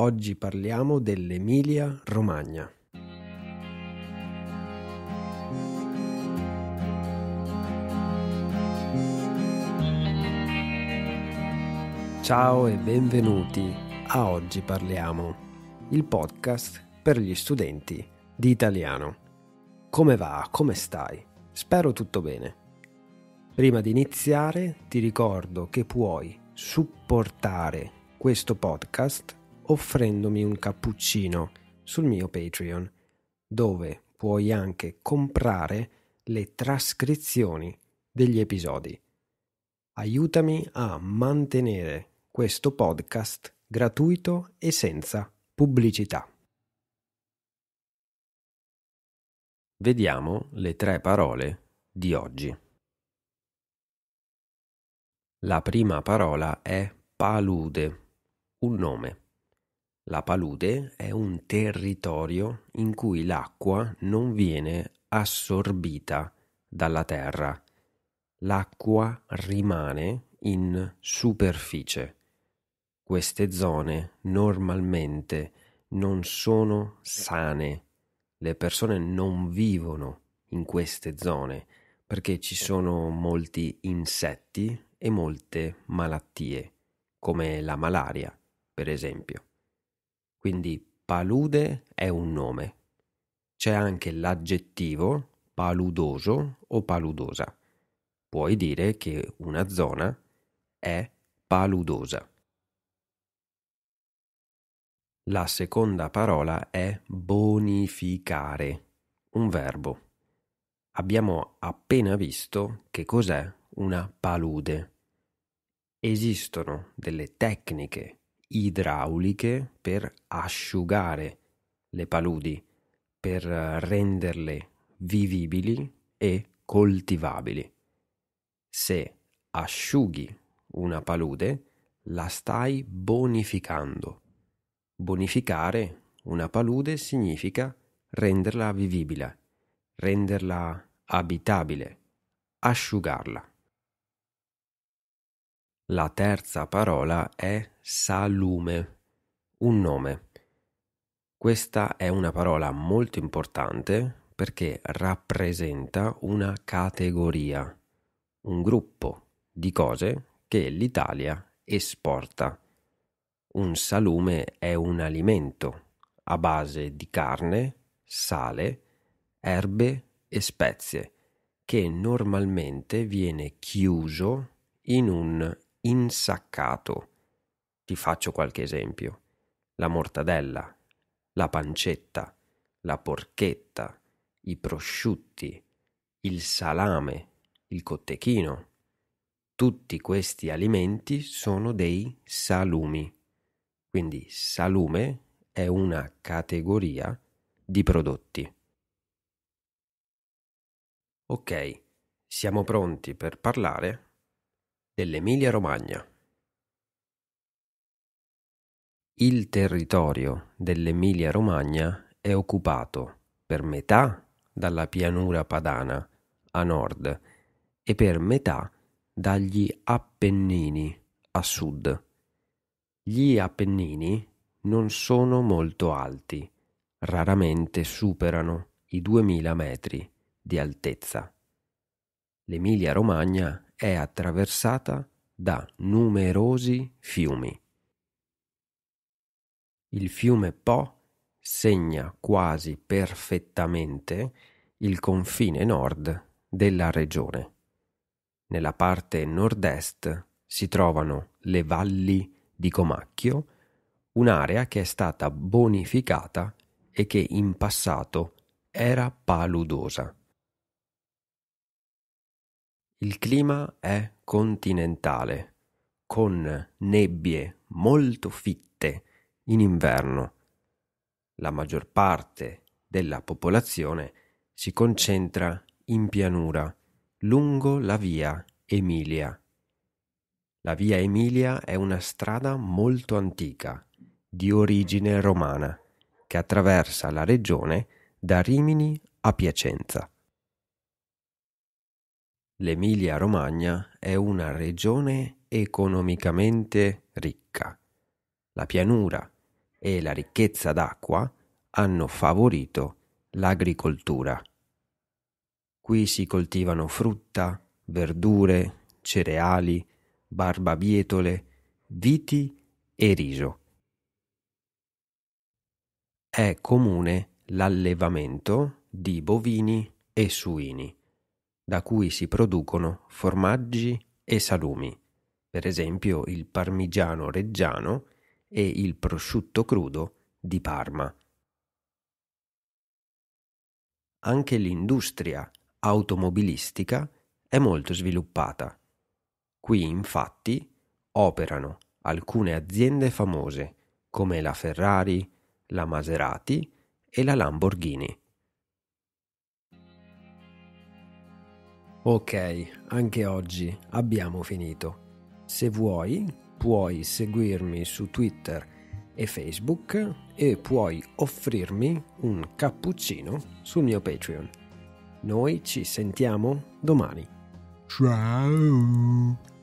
Oggi parliamo dell'Emilia Romagna. Ciao e benvenuti a Oggi parliamo, il podcast per gli studenti di italiano. Come va? Come stai? Spero tutto bene. Prima di iniziare ti ricordo che puoi supportare questo podcast offrendomi un cappuccino sul mio Patreon, dove puoi anche comprare le trascrizioni degli episodi. Aiutami a mantenere questo podcast gratuito e senza pubblicità. Vediamo le tre parole di oggi. La prima parola è palude, un nome. La palude è un territorio in cui l'acqua non viene assorbita dalla terra. L'acqua rimane in superficie. Queste zone normalmente non sono sane. Le persone non vivono in queste zone perché ci sono molti insetti e molte malattie, come la malaria, per esempio. Quindi palude è un nome. C'è anche l'aggettivo paludoso o paludosa. Puoi dire che una zona è paludosa. La seconda parola è bonificare, un verbo. Abbiamo appena visto che cos'è una palude. Esistono delle tecniche idrauliche per asciugare le paludi, per eh, renderle vivibili e coltivabili. Se asciughi una palude, la stai bonificando. Bonificare una palude significa renderla vivibile, renderla abitabile, asciugarla. La terza parola è salume, un nome. Questa è una parola molto importante perché rappresenta una categoria, un gruppo di cose che l'Italia esporta. Un salume è un alimento a base di carne, sale, erbe e spezie che normalmente viene chiuso in un insaccato. Ti faccio qualche esempio. La mortadella, la pancetta, la porchetta, i prosciutti, il salame, il cottechino. Tutti questi alimenti sono dei salumi. Quindi salume è una categoria di prodotti. Ok, siamo pronti per parlare dell'Emilia-Romagna. Il territorio dell'Emilia-Romagna è occupato per metà dalla pianura padana a nord e per metà dagli Appennini a sud. Gli Appennini non sono molto alti, raramente superano i 2000 metri di altezza. L'Emilia Romagna è attraversata da numerosi fiumi. Il fiume Po segna quasi perfettamente il confine nord della regione. Nella parte nord-est si trovano le valli di Comacchio, un'area che è stata bonificata e che in passato era paludosa. Il clima è continentale, con nebbie molto fitte in inverno. La maggior parte della popolazione si concentra in pianura, lungo la via Emilia. La via Emilia è una strada molto antica, di origine romana, che attraversa la regione da Rimini a Piacenza. L'Emilia-Romagna è una regione economicamente ricca. La pianura e la ricchezza d'acqua hanno favorito l'agricoltura. Qui si coltivano frutta, verdure, cereali, barbabietole, viti e riso. È comune l'allevamento di bovini e suini da cui si producono formaggi e salumi, per esempio il parmigiano reggiano e il prosciutto crudo di Parma. Anche l'industria automobilistica è molto sviluppata. Qui infatti operano alcune aziende famose come la Ferrari, la Maserati e la Lamborghini. Ok, anche oggi abbiamo finito. Se vuoi, puoi seguirmi su Twitter e Facebook e puoi offrirmi un cappuccino sul mio Patreon. Noi ci sentiamo domani. Ciao!